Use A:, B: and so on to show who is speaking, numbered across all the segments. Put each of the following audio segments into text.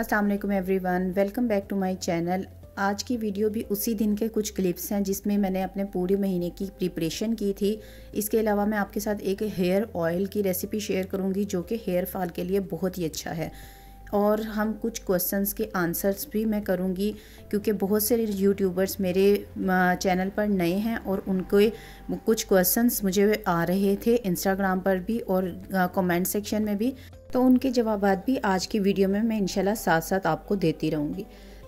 A: Aslam everyone welcome back to my channel आज की video भी उसी दिन के कुछ क्लिप्स हैं जिसमें मैंने अपने पूरे महीने की प्रिपरेशन की थी इसके अलावा मैं आपके साथ एक हेयर ऑयल की रेसिपी शेयर करूंगी जो कि हेयर फॉल के लिए बहुत ही अच्छा है और हम कुछ क्वेश्चंस के आंसर्स भी मैं करूंगी क्योंकि बहुत से यूट्यूबर्स मेरे चैनल पर नए हैं और उनके कुछ क्वेश्चंस मुझे आ रहे थे इंस्टाग्राम पर भी और कमेंट सेक्शन में भी तो उनके जवाब भी आज की वीडियो में मैं इनशाला साथ साथ आपको देती रहूँगी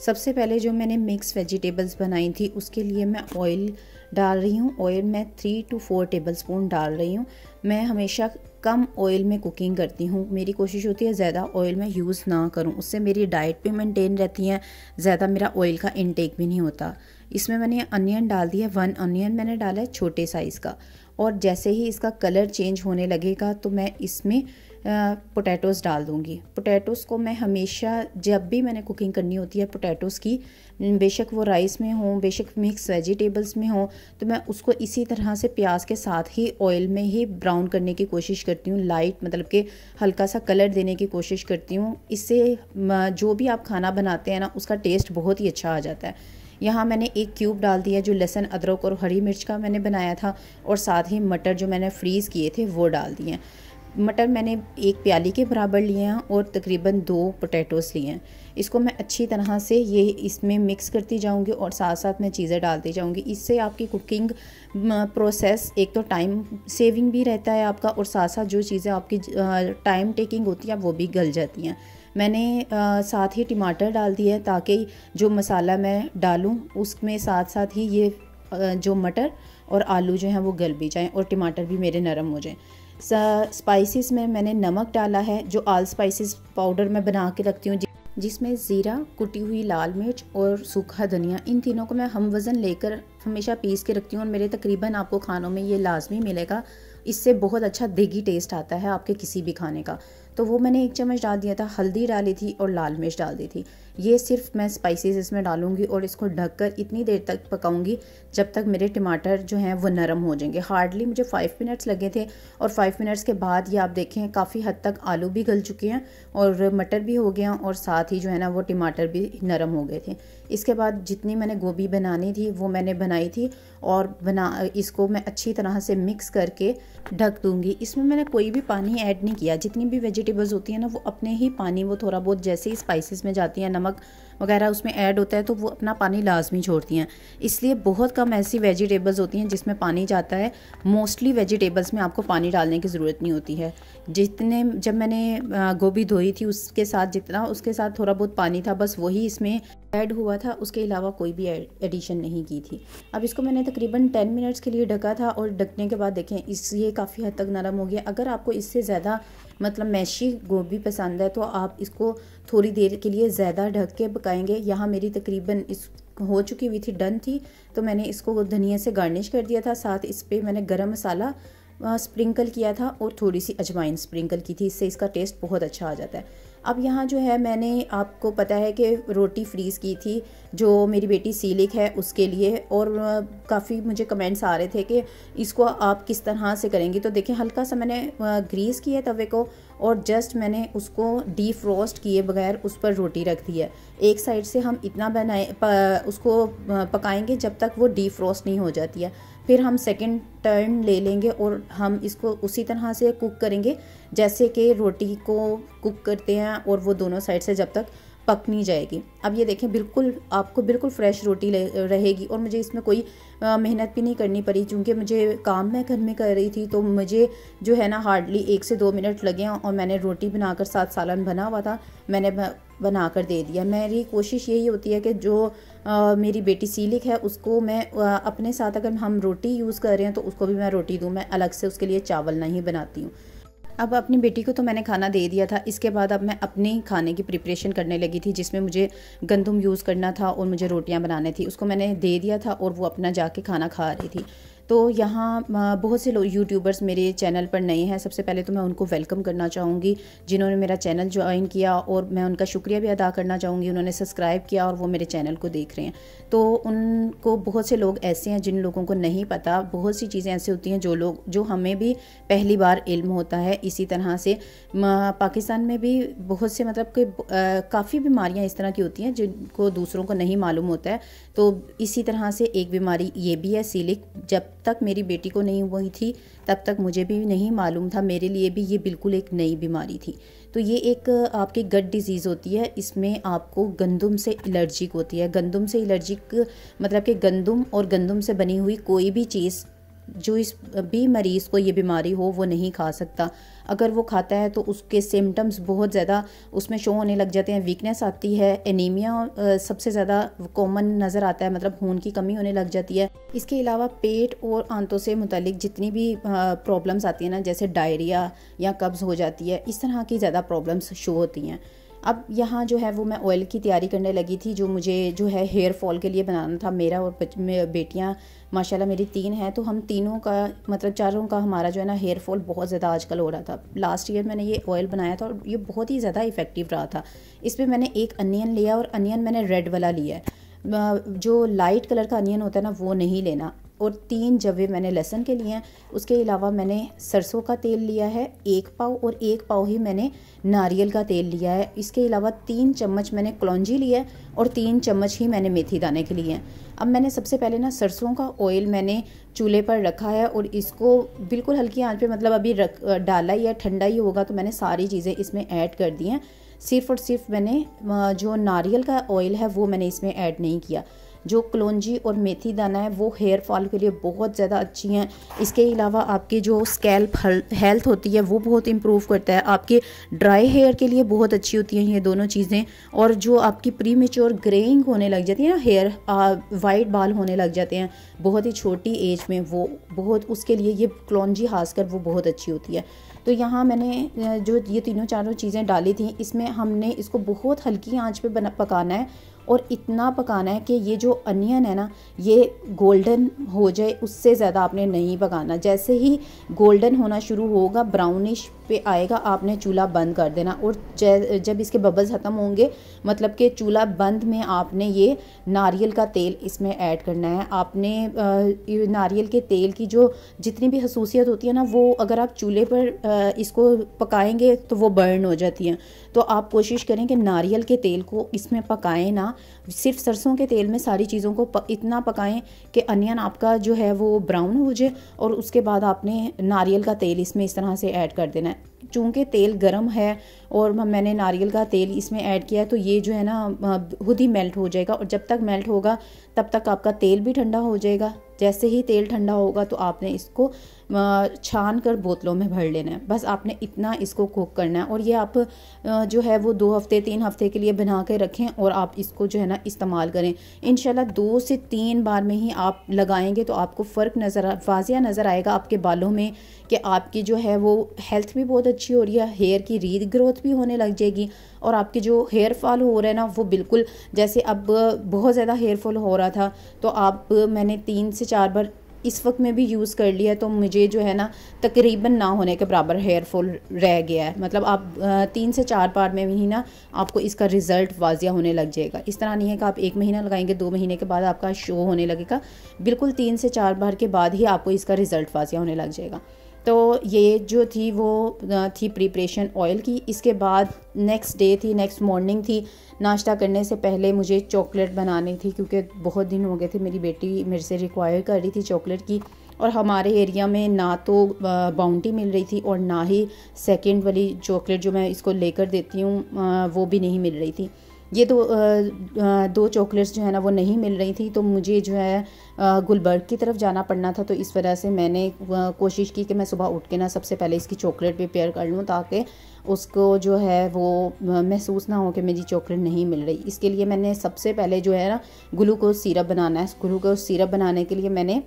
A: सबसे पहले जो मैंने मिक्स वेजिटेबल्स बनाई थी उसके लिए मैं ऑयल डाल रही हूँ ऑयल मैं three to four tablespoon डाल रही हूँ मैं हमेशा कम ऑयल में कुकिंग करती हूँ मेरी कोशिश होती है ज़्यादा ऑयल में यूज़ ना करूँ उससे मेरी डाइट भी मेंटेन रहती है ज़्यादा मेरा ऑयल का इनटेक भी नहीं होता इसमें मैंने अनियन डाल दिया वन अनियन मैंने डाला है छोटे साइज़ का और जैसे ही इसका कलर चेंज होने लगेगा तो मैं इसमें पोटैटोज़ डाल दूँगी पोटैटोज़ को मैं हमेशा जब भी मैंने कुकिंग करनी होती है पोटैटोज़ की बेशक वो राइस में हों बेशक मिक्स वेजिटेबल्स में हों तो मैं उसको इसी तरह से प्याज के साथ ही ऑयल में ही ब्राउन करने की कोशिश करती हूँ लाइट मतलब कि हल्का सा कलर देने की कोशिश करती हूँ इससे जो भी आप खाना बनाते हैं ना उसका टेस्ट बहुत ही अच्छा आ जाता है यहाँ मैंने एक क्यूब डाल दिया जो लहसन अदरक और हरी मिर्च का मैंने बनाया था और साथ ही मटर जो मैंने फ्रीज़ किए थे वो डाल दिए मटर मैंने एक प्याली के बराबर लिए हैं और तकरीबन दो पोटैटोस लिए हैं इसको मैं अच्छी तरह से ये इसमें मिक्स करती जाऊंगी और साथ साथ मैं चीज़ें डालती जाऊंगी इससे आपकी कुकिंग प्रोसेस एक तो टाइम सेविंग भी रहता है आपका और साथ साथ जो चीज़ें आपकी टाइम टेकिंग होती हैं वो भी गल जाती हैं मैंने साथ ही टमाटर डाल दिए ताकि जो मसाला मैं डालूँ उसमें साथ साथ ही ये जो मटर और आलू जो हैं वो गल भी जाएँ और टमाटर भी मेरे नरम हो जाएँ स्पाइसेस में मैंने नमक डाला है जो आल स्पाइसेस पाउडर में बना के रखती हूँ जिसमें ज़ीरा कुटी हुई लाल मिर्च और सूखा धनिया इन तीनों को मैं हम वज़न लेकर हमेशा पीस के रखती हूँ और मेरे तकरीबन आपको खानों में ये लाजमी मिलेगा इससे बहुत अच्छा देगी टेस्ट आता है आपके किसी भी खाने का तो वो मैंने एक चम्मच डाल दिया था हल्दी डाली थी और लाल मिर्च डाल दी थी ये सिर्फ मैं स्पाइसेस इसमें डालूँगी और इसको ढककर इतनी देर तक पकाऊंगी जब तक मेरे टमाटर जो हैं वो नरम हो जाएंगे हार्डली मुझे फ़ाइव मिनट्स लगे थे और फाइव मिनट्स के बाद ये आप देखें काफ़ी हद तक आलू भी गल चुके हैं और मटर भी हो गया और साथ ही जो है ना वो टमाटर भी नरम हो गए थे इसके बाद जितनी मैंने गोभी बनानी थी वो मैंने बनाई थी और बना इसको मैं अच्छी तरह से मिक्स करके ढक दूँगी इसमें मैंने कोई भी पानी ऐड नहीं किया जितनी भी वेजिटेबल्स होती हैं ना वो अपने ही पानी वो थोड़ा बहुत जैसे ही स्पाइसेस में जाती हैं नमक वगैरह उसमें ऐड होता है तो वो अपना पानी लाजमी छोड़ती हैं इसलिए बहुत कम ऐसी वेजिटेबल्स होती हैं जिसमें पानी जाता है मोस्टली वेजिटेबल्स में आपको पानी डालने की ज़रूरत नहीं होती है जितने जब मैंने गोभी धोई थी उसके साथ जितना उसके साथ थोड़ा बहुत पानी था बस वही इसमें ऐड हुआ था उसके अलावा कोई भी एडिशन नहीं की थी अब इसको मैंने तकरीबन टेन मिनट्स के लिए ढका था और ढकने के बाद देखें इस ये काफ़ी हद तक नरम हो गया अगर आपको इससे ज़्यादा मतलब मैशी गोभी पसंद है तो आप इसको थोड़ी देर के लिए ज़्यादा ढक के पकाएंगे यहाँ मेरी तकरीबन इस हो चुकी हुई थी डन थी तो मैंने इसको धनिया से गार्निश कर दिया था साथ इस पर मैंने गर्म मसाला स्प्रिंकल किया था और थोड़ी सी अजवाइन स्प्रिंकल की थी इससे इसका टेस्ट बहुत अच्छा आ जाता है अब यहाँ जो है मैंने आपको पता है कि रोटी फ्रीज़ की थी जो मेरी बेटी सीलिक है उसके लिए और काफ़ी मुझे कमेंट्स आ रहे थे कि इसको आप किस तरह से करेंगी तो देखें हल्का सा मैंने ग्रीस किया तवे को और जस्ट मैंने उसको डी फ्रोस्ट किए बगैर उस पर रोटी रख दी है एक साइड से हम इतना बनाए उसको पकाएंगे जब तक वो डी फ्रोस्ट नहीं हो जाती है फिर हम सेकेंड टर्न ले लेंगे और हम इसको उसी तरह से कुक करेंगे जैसे कि रोटी को कुक करते हैं और वो दोनों साइड से जब तक पक नहीं जाएगी अब ये देखें बिल्कुल आपको बिल्कुल फ्रेश रोटी रहेगी और मुझे इसमें कोई मेहनत भी नहीं करनी पड़ी क्योंकि मुझे काम मैं घर में कर रही थी तो मुझे जो है ना हार्डली एक से दो मिनट लगे और मैंने रोटी बनाकर साथ सालन बना हुआ था मैंने बना कर दे दिया मेरी कोशिश यही होती है कि जो आ, मेरी बेटी सीलिक है उसको मैं आ, अपने साथ अगर हम रोटी यूज़ कर रहे हैं तो उसको भी मैं रोटी दूँ मैं अलग से उसके लिए चावल नहीं बनाती हूँ अब अपनी बेटी को तो मैंने खाना दे दिया था इसके बाद अब मैं अपने खाने की प्रिपरेशन करने लगी थी जिसमें मुझे गंदम यूज़ करना था और मुझे रोटियां बनाने थी उसको मैंने दे दिया था और वो अपना जाके खाना खा रही थी तो यहाँ बहुत से लोग यूट्यूबर्स मेरे चैनल पर नए हैं सबसे पहले तो मैं उनको वेलकम करना चाहूँगी जिन्होंने मेरा चैनल ज्वाइन किया और मैं उनका शुक्रिया भी अदा करना चाहूँगी उन्होंने सब्सक्राइब किया और वो मेरे चैनल को देख रहे हैं तो उनको बहुत से लोग ऐसे हैं जिन लोगों को नहीं पता बहुत सी चीज़ें ऐसी होती हैं जो लोग जो हमें भी पहली बार इल्म होता है इसी तरह से पाकिस्तान में भी बहुत से मतलब कि काफ़ी बीमारियाँ इस तरह की होती हैं जिनको दूसरों को नहीं मालूम होता है तो इसी तरह से एक बीमारी ये भी है सीलिक जब तक मेरी बेटी को नहीं हुई थी तब तक मुझे भी नहीं मालूम था मेरे लिए भी ये बिल्कुल एक नई बीमारी थी तो ये एक आपकी गट डिजीज़ होती है इसमें आपको गंदम से एलर्जिक होती है गंदम से एलर्जिक मतलब कि गंदम और गंदम से बनी हुई कोई भी चीज़ जो इस भी मरीज़ को ये बीमारी हो वो नहीं खा सकता अगर वो खाता है तो उसके सिम्टम्स बहुत ज़्यादा उसमें शो होने लग जाते हैं वीकनेस आती है एनीमिया सबसे ज़्यादा कॉमन नज़र आता है मतलब खून की कमी होने लग जाती है इसके अलावा पेट और आंतों से मुतलिक जितनी भी प्रॉब्लम्स आती हैं ना जैसे डायरिया या कब्ज़ हो जाती है इस तरह की ज़्यादा प्रॉब्लम्स शो होती हैं अब यहाँ जो है वो मैं ऑयल की तैयारी करने लगी थी जो मुझे जो है हेयर फॉल के लिए बनाना था मेरा और बेटियाँ माशाल्लाह मेरी तीन है तो हम तीनों का मतलब चारों का हमारा जो है ना हेयर फॉल बहुत ज़्यादा आजकल हो रहा था लास्ट ईयर मैंने ये ऑयल बनाया था और ये बहुत ही ज़्यादा इफ़ेक्टिव रहा था इस पर मैंने एक अनियन लिया और अनियन मैंने रेड वाला लिया है जो लाइट कलर का अनियन होता है ना वो नहीं लेना और तीन जवे मैंने लहसन के लिए हैं उसके अलावा मैंने सरसों का तेल लिया है एक पाव और एक पाव ही मैंने नारियल का तेल लिया है इसके अलावा तीन चम्मच मैंने कलौजी लिया है और तीन चम्मच ही मैंने मेथी दाने के लिए हैं अब मैंने सबसे पहले ना सरसों का ऑयल मैंने चूल्हे पर रखा है और इसको बिल्कुल हल्की आँच पर मतलब अभी रख डाला ही है ठंडा ही होगा तो मैंने सारी चीज़ें इसमें ऐड कर दी हैं सिर्फ और सिर्फ मैंने जो नारियल का ऑयल है वो मैंने इसमें ऐड नहीं किया जो कलौजी और मेथी दाना है वो हेयर फॉल के लिए बहुत ज़्यादा अच्छी हैं इसके अलावा आपकी जो स्कैल्प हेल्थ होती है वो बहुत इम्प्रूव करता है आपके ड्राई हेयर के लिए बहुत अच्छी होती हैं ये दोनों चीज़ें और जो आपकी प्री मेच्योर ग्रेइंग होने लग जाती है ना हेयर वाइट बाल होने लग जाते हैं बहुत ही छोटी एज में वो बहुत उसके लिए ये क्लॉन्जी खासकर वो बहुत अच्छी होती है तो यहाँ मैंने जो ये तीनों चारों चीज़ें डाली थी इसमें हमने इसको बहुत हल्की आँच पर पकाना है और इतना पकाना है कि ये जो अनियन है ना ये गोल्डन हो जाए उससे ज़्यादा आपने नहीं पकाना जैसे ही गोल्डन होना शुरू होगा ब्राउनिश पे आएगा आपने चूल्हा बंद कर देना और जब इसके बबल्स ख़त्म होंगे मतलब कि चूल्हा बंद में आपने ये नारियल का तेल इसमें ऐड करना है आपने नारियल के तेल की जो जितनी भी खसूसियत होती है ना वो अगर आप चूल्हे पर इसको पकाएंगे तो वो बर्न हो जाती हैं तो आप कोशिश करें कि नारियल के तेल को इसमें पकाएँ ना करना सिर्फ सरसों के तेल में सारी चीज़ों को इतना पकाएं कि अनियन आपका जो है वो ब्राउन हो जाए और उसके बाद आपने नारियल का तेल इसमें इस तरह से ऐड कर देना है चूँकि तेल गर्म है और मैंने नारियल का तेल इसमें ऐड किया है तो ये जो है ना खुद ही मेल्ट हो जाएगा और जब तक मेल्ट होगा तब तक आपका तेल भी ठंडा हो जाएगा जैसे ही तेल ठंडा होगा तो आपने इसको छान कर बोतलों में भर लेना है बस आपने इतना इसको कुक करना है और ये आप जो है वो दो हफ्ते तीन हफ्ते के लिए बना के रखें और आप इसको जो है ना इस्तेमाल करें इन दो से तीन बार में ही आप लगाएंगे तो आपको फ़र्क नज़र वाजिया नज़र आएगा आपके बालों में कि आपकी जो है वो हेल्थ भी बहुत अच्छी हो रही है हेयर की रीत ग्रोथ भी होने लग जाएगी और आपके जो हेयर फॉल हो रहा है ना वो बिल्कुल जैसे अब बहुत ज़्यादा हेयर फॉल हो रहा था तो आप मैंने तीन से चार बार इस वक्त में भी यूज़ कर लिया तो मुझे जो है ना तकरीबन ना होने के बराबर हेयर फॉल रह गया है मतलब आप तीन से चार बार में ही ना आपको इसका रिज़ल्ट वाजिया होने लग जाएगा इस तरह नहीं है कि आप एक महीना लगाएंगे दो महीने के बाद आपका शो होने लगेगा बिल्कुल तीन से चार बार के बाद ही आपको इसका रिज़ल्ट वाजिया होने लग जाएगा तो ये जो थी वो थी प्रिपरेशन ऑयल की इसके बाद नेक्स्ट डे थी नेक्स्ट मॉर्निंग थी नाश्ता करने से पहले मुझे चॉकलेट बनानी थी क्योंकि बहुत दिन हो गए थे मेरी बेटी मेरे से रिक्वायर कर रही थी चॉकलेट की और हमारे एरिया में ना तो बाउंटी मिल रही थी और ना ही सेकेंड वाली चॉकलेट जो मैं इसको लेकर देती हूँ वो भी नहीं मिल रही थी ये दो दो चॉकलेट्स जो है ना वो नहीं मिल रही थी तो मुझे जो है गुलबर्ग की तरफ जाना पड़ना था तो इस वजह से मैंने कोशिश की कि मैं सुबह उठ के ना सबसे पहले इसकी चॉकलेट प्रिपेयर कर लूँ ताकि उसको जो है वो महसूस ना हो कि मेरी चॉकलेट नहीं मिल रही इसके लिए मैंने सबसे पहले जो है ना ग्लूकोज सीरप बनाना है ग्लूकोज सिरप बनाने के लिए मैंने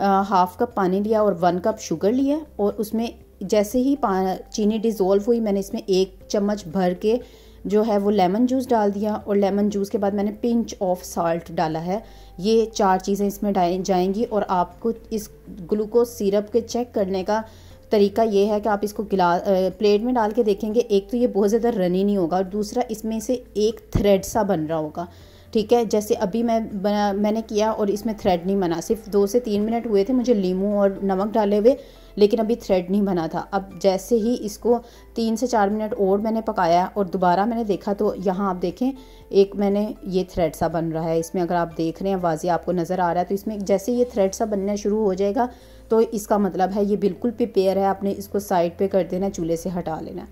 A: हाफ़ कप पानी लिया और वन कप शुगर लिया और उसमें जैसे ही चीनी डिज़ोल्व हुई मैंने इसमें एक चम्मच भर के जो है वो लेमन जूस डाल दिया और लेमन जूस के बाद मैंने पिंच ऑफ साल्ट डाला है ये चार चीज़ें इसमें जाएंगी और आपको इस ग्लूकोज सिरप के चेक करने का तरीका ये है कि आप इसको गिला प्लेट में डाल के देखेंगे एक तो ये बहुत ज़्यादा रनी नहीं होगा और दूसरा इसमें से एक थ्रेड सा बन रहा होगा ठीक है जैसे अभी मैं बना मैंने किया और इसमें थ्रेड नहीं बना सिर्फ दो से तीन मिनट हुए थे मुझे लीमू और नमक डाले हुए लेकिन अभी थ्रेड नहीं बना था अब जैसे ही इसको तीन से चार मिनट और मैंने पकाया और दोबारा मैंने देखा तो यहाँ आप देखें एक मैंने ये थ्रेड सा बन रहा है इसमें अगर आप देख रहे हैं वाजी आपको नज़र आ रहा है तो इसमें जैसे ये थ्रेड सा बनना शुरू हो जाएगा तो इसका मतलब है ये बिल्कुल प्रिपेयर है आपने इसको साइड पर कर देना चूल्हे से हटा लेना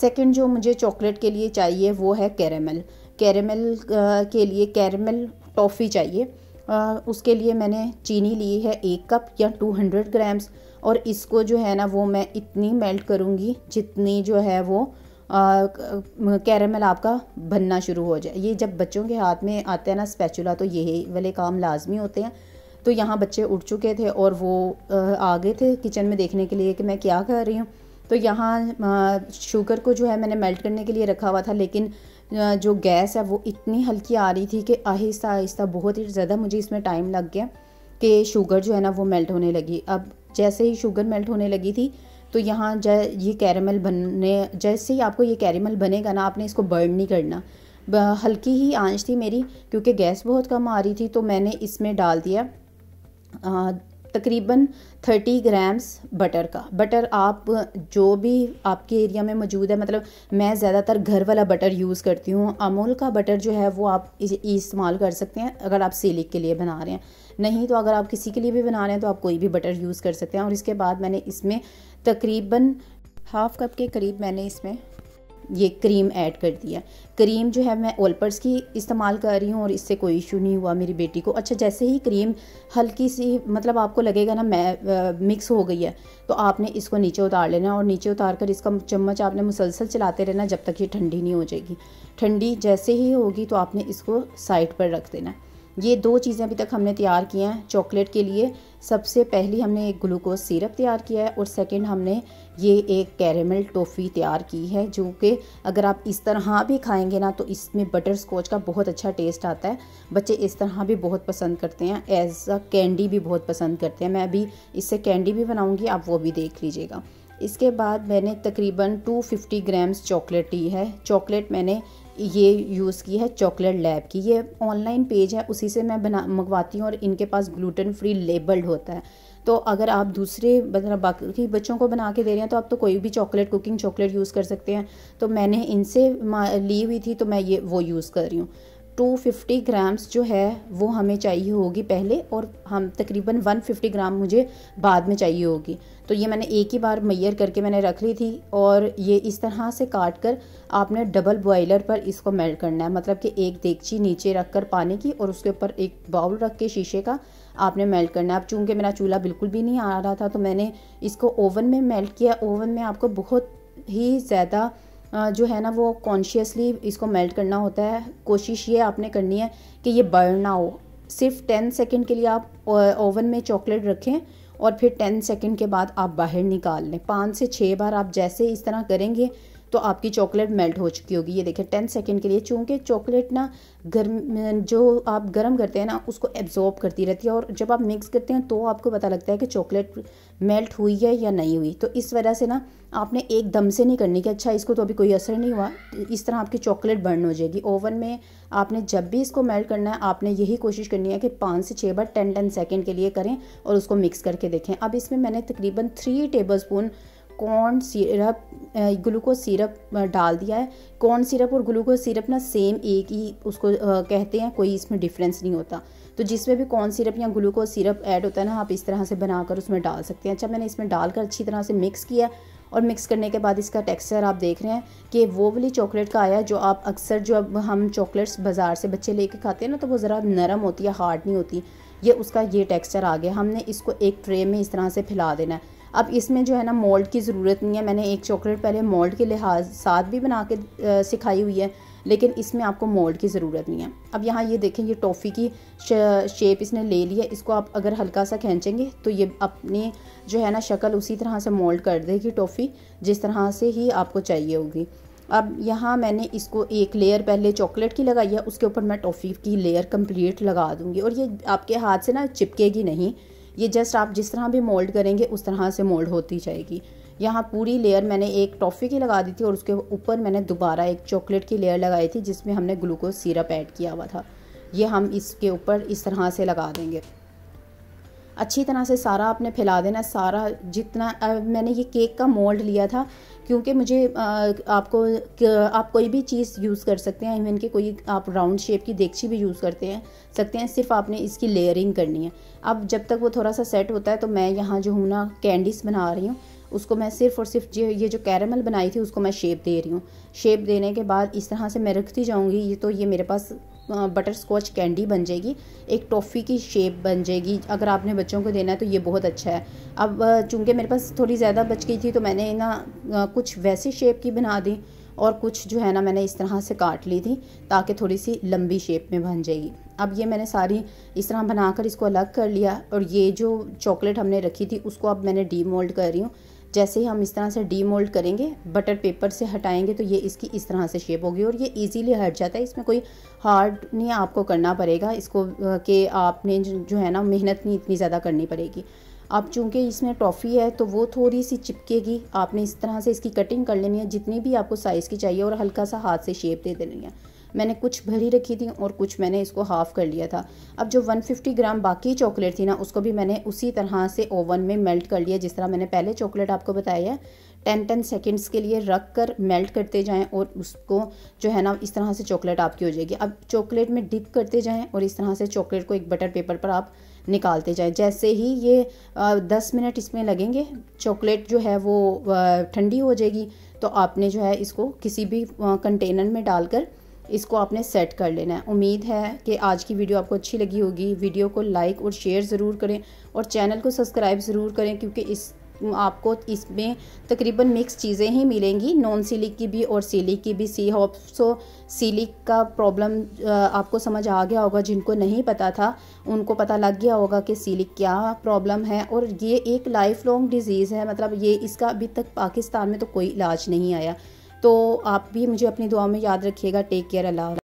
A: सेकेंड जो मुझे चॉकलेट के लिए चाहिए वो है कैरेमल कैरेमल के लिए कैरेमल टॉफ़ी चाहिए आ, उसके लिए मैंने चीनी ली है एक कप या 200 ग्राम्स और इसको जो है ना वो मैं इतनी मेल्ट करूँगी जितनी जो है वो कैरेमल आपका बनना शुरू हो जाए ये जब बच्चों के हाथ में आते हैं ना स्पैचुला तो यही वाले काम लाजमी होते हैं तो यहाँ बच्चे उठ चुके थे और वो आ गए थे किचन में देखने के लिए कि मैं क्या कर रही हूँ तो यहाँ शुगर को जो है मैंने मेल्ट करने के लिए रखा हुआ था लेकिन जो गैस है वो इतनी हल्की आ रही थी कि आहिस्ता आहिस्ता बहुत ही ज़्यादा मुझे इसमें टाइम लग गया कि शुगर जो है ना वो मेल्ट होने लगी अब जैसे ही शुगर मेल्ट होने लगी थी तो यहाँ जय ये कैरेमल बनने जैसे ही आपको ये कैरेमल बनेगा ना आपने इसको बर्न नहीं करना हल्की ही आंच थी मेरी क्योंकि गैस बहुत कम आ रही थी तो मैंने इसमें डाल दिया तकरीबन थर्टी ग्राम्स बटर का बटर आप जो भी आपके एरिया में मौजूद है मतलब मैं ज़्यादातर घर वाला बटर यूज़ करती हूँ अमूल का बटर जो है वो आप इस्तेमाल कर सकते हैं अगर आप सेलिक के लिए बना रहे हैं नहीं तो अगर आप किसी के लिए भी बना रहे हैं तो आप कोई भी बटर यूज़ कर सकते हैं और इसके बाद मैंने इसमें तकरीबन हाफ़ कप के करीब मैंने इसमें ये क्रीम ऐड कर दिया क्रीम जो है मैं ओलपर्स की इस्तेमाल कर रही हूँ और इससे कोई इशू नहीं हुआ मेरी बेटी को अच्छा जैसे ही क्रीम हल्की सी मतलब आपको लगेगा ना मैं आ, मिक्स हो गई है तो आपने इसको नीचे उतार लेना और नीचे उतार कर इसका चम्मच आपने मुसलसल चलाते रहना जब तक ये ठंडी नहीं हो जाएगी ठंडी जैसे ही होगी तो आपने इसको साइड पर रख देना ये दो चीज़ें अभी तक हमने तैयार की हैं चॉकलेट के लिए सबसे पहली हमने एक ग्लूकोज सिरप तैयार किया है और सेकंड हमने ये एक कैरेमल टॉफ़ी तैयार की है जो कि अगर आप इस तरह भी खाएंगे ना तो इसमें बटर स्कॉच का बहुत अच्छा टेस्ट आता है बच्चे इस तरह भी बहुत पसंद करते हैं एज अ कैंडी भी बहुत पसंद करते हैं मैं अभी इससे कैंडी भी बनाऊँगी आप वो भी देख लीजिएगा इसके बाद मैंने तकरीबन 250 ग्राम्स चॉकलेट ली है चॉकलेट मैंने ये यूज़ की है चॉकलेट लैब की ये ऑनलाइन पेज है उसी से मैं बना मंगवाती हूँ और इनके पास ग्लूटेन फ्री लेबल्ड होता है तो अगर आप दूसरे मतलब बाकी बच्चों को बना के दे रहे हैं तो आप तो कोई भी चॉकलेट कुकिंग चॉकलेट यूज़ कर सकते हैं तो मैंने इनसे ली हुई थी तो मैं ये वो यूज़ कर रही हूँ 250 ग्राम्स जो है वो हमें चाहिए होगी पहले और हम तकरीबन 150 ग्राम मुझे बाद में चाहिए होगी तो ये मैंने एक ही बार मैयर करके मैंने रख ली थी और ये इस तरह से काट कर आपने डबल बॉयलर पर इसको मेल्ट करना है मतलब कि एक देगची नीचे रख कर पानी की और उसके ऊपर एक बाउल रख के शीशे का आपने मेल्ट करना है अब चूँकि मेरा चूल्हा बिल्कुल भी नहीं आ रहा था तो मैंने इसको ओवन में मेल्ट किया ओवन में आपको बहुत ही ज़्यादा जो है ना वो कॉन्शियसली इसको मेल्ट करना होता है कोशिश ये आपने करनी है कि ये बर्न ना हो सिर्फ टेन सेकेंड के लिए आप ओवन में चॉकलेट रखें और फिर टेन सेकेंड के बाद आप बाहर निकाल लें पाँच से छः बार आप जैसे इस तरह करेंगे तो आपकी चॉकलेट मेल्ट हो चुकी होगी ये देखें टेन सेकेंड के लिए चूँकि चॉकलेट ना गर्म जो आप गर्म करते हैं ना उसको एब्जॉर्ब करती रहती है और जब आप मिक्स करते हैं तो आपको पता लगता है कि चॉकलेट मेल्ट हुई है या नहीं हुई तो इस वजह से ना आपने एक दम से नहीं करनी कि अच्छा इसको तो अभी कोई असर नहीं हुआ इस तरह आपकी चॉकलेट बर्न हो जाएगी ओवन में आपने जब भी इसको मेल्ट करना है आपने यही कोशिश करनी है कि पाँच से छः बार टेन टेन सेकेंड के लिए करें और उसको मिक्स करके देखें अब इसमें मैंने तकरीबन three tablespoon corn syrup glucose syrup डाल दिया है कॉर्न सिरप और ग्लूकोज सिरप ना सेम एक ही उसको कहते हैं कोई इसमें डिफरेंस नहीं होता तो जिसमें भी कॉर्न सिरप या ग्लूकोज सिरप ऐड होता है ना आप इस तरह से बनाकर उसमें डाल सकते हैं अच्छा मैंने इसमें डालकर अच्छी तरह से मिक्स किया और मिक्स करने के बाद इसका टेक्सचर आप देख रहे हैं कि वो वाली चॉकलेट का आया जो आप अक्सर जो अब हम चॉकलेट्स बाज़ार से बच्चे लेके खाते हैं ना तो वो ज़रा नरम होती है हार्ड नहीं होती ये उसका ये टेक्सचर आ गया हमने इसको एक ट्रे में इस तरह से फैला देना है अब इसमें जो है ना मोल्ड की ज़रूरत नहीं है मैंने एक चॉकलेट पहले मोल्ड के लिहाज साथ भी बना के सिखाई हुई है लेकिन इसमें आपको मोल्ड की ज़रूरत नहीं है अब यहाँ ये देखें ये टॉफ़ी की शेप इसने ले ली है इसको आप अगर हल्का सा खींचेंगे तो ये अपनी जो है ना शक्ल उसी तरह से मोल्ड कर देगी टॉफ़ी जिस तरह से ही आपको चाहिए होगी अब यहाँ मैंने इसको एक लेयर पहले चॉकलेट की लगाई है उसके ऊपर मैं टॉफ़ी की लेयर कंप्लीट लगा दूँगी और ये आपके हाथ से ना चिपकेगी नहीं ये जस्ट आप जिस तरह भी मोल्ड करेंगे उस तरह से मोल्ड होती जाएगी यहाँ पूरी लेयर मैंने एक टॉफ़ी की लगा दी थी और उसके ऊपर मैंने दोबारा एक चॉकलेट की लेयर लगाई थी जिसमें हमने ग्लूकोज सिरप ऐड किया हुआ था ये हम इसके ऊपर इस तरह से लगा देंगे अच्छी तरह से सारा आपने फैला देना सारा जितना आ, मैंने ये केक का मोल्ड लिया था क्योंकि मुझे आ, आपको आप कोई भी चीज़ यूज़ कर सकते हैं इवन के कोई आप राउंड शेप की देगची भी यूज़ करते हैं सकते हैं सिर्फ आपने इसकी लेयरिंग करनी है अब जब तक वो थोड़ा सा सेट होता है तो मैं यहाँ जो हूँ ना कैंडीज़ बना रही हूँ उसको मैं सिर्फ और सिर्फ जो ये जो कैरमल बनाई थी उसको मैं शेप दे रही हूँ शेप देने के बाद इस तरह से मैं रखती जाऊँगी ये तो ये मेरे पास बटर स्कॉच कैंडी बन जाएगी एक टॉफ़ी की शेप बन जाएगी अगर आपने बच्चों को देना है तो ये बहुत अच्छा है अब चूँकि मेरे पास थोड़ी ज़्यादा बच गई थी तो मैंने ना कुछ वैसी शेप की बना दी और कुछ जो है ना मैंने इस तरह से काट ली थी ताकि थोड़ी सी लंबी शेप में बन जाएगी अब ये मैंने सारी इस तरह बनाकर इसको अलग कर लिया और ये जो चॉकलेट हमने रखी थी उसको अब मैंने डीमोल्ड कर रही हूँ जैसे ही हम इस तरह से डी मोल्ड करेंगे बटर पेपर से हटाएंगे तो ये इसकी इस तरह से शेप होगी और ये इजीली हट जाता है इसमें कोई हार्ड नहीं आपको करना पड़ेगा इसको कि आपने जो है ना मेहनत नहीं इतनी ज़्यादा करनी पड़ेगी अब चूँकि इसमें टॉफ़ी है तो वो थोड़ी सी चिपकेगी आपने इस तरह से इसकी कटिंग कर लेनी है जितनी भी आपको साइज़ की चाहिए और हल्का सा हाथ से शेप दे देनी है मैंने कुछ भरी रखी थी और कुछ मैंने इसको हाफ़ कर लिया था अब जो 150 ग्राम बाकी चॉकलेट थी ना उसको भी मैंने उसी तरह से ओवन में मेल्ट कर लिया जिस तरह मैंने पहले चॉकलेट आपको बताया है टेन टेन सेकेंड्स के लिए रख कर मेल्ट करते जाएं और उसको जो है ना इस तरह से चॉकलेट आपकी हो जाएगी अब चॉकलेट में डिप करते जाएं और इस तरह से चॉकलेट को एक बटर पेपर पर आप निकालते जाएं जैसे ही ये दस मिनट इसमें लगेंगे चॉकलेट जो है वो ठंडी हो जाएगी तो आपने जो है इसको किसी भी कंटेनर में डालकर इसको आपने सेट कर लेना है उम्मीद है कि आज की वीडियो आपको अच्छी लगी होगी वीडियो को लाइक और शेयर ज़रूर करें और चैनल को सब्सक्राइब ज़रूर करें क्योंकि इस आपको इसमें तकरीबन मिक्स चीज़ें ही मिलेंगी नॉन सीलिक की भी और सीलिक की भी सी होप सो सीलिक का प्रॉब्लम आपको समझ आ गया होगा जिनको नहीं पता था उनको पता लग गया होगा कि सीलिक क्या प्रॉब्लम है और ये एक लाइफ लॉन्ग डिज़ीज़ है मतलब ये इसका अभी तक पाकिस्तान में तो कोई इलाज नहीं आया तो आप भी मुझे अपनी दुआ में याद रखिएगा टेक केयर अल्लाह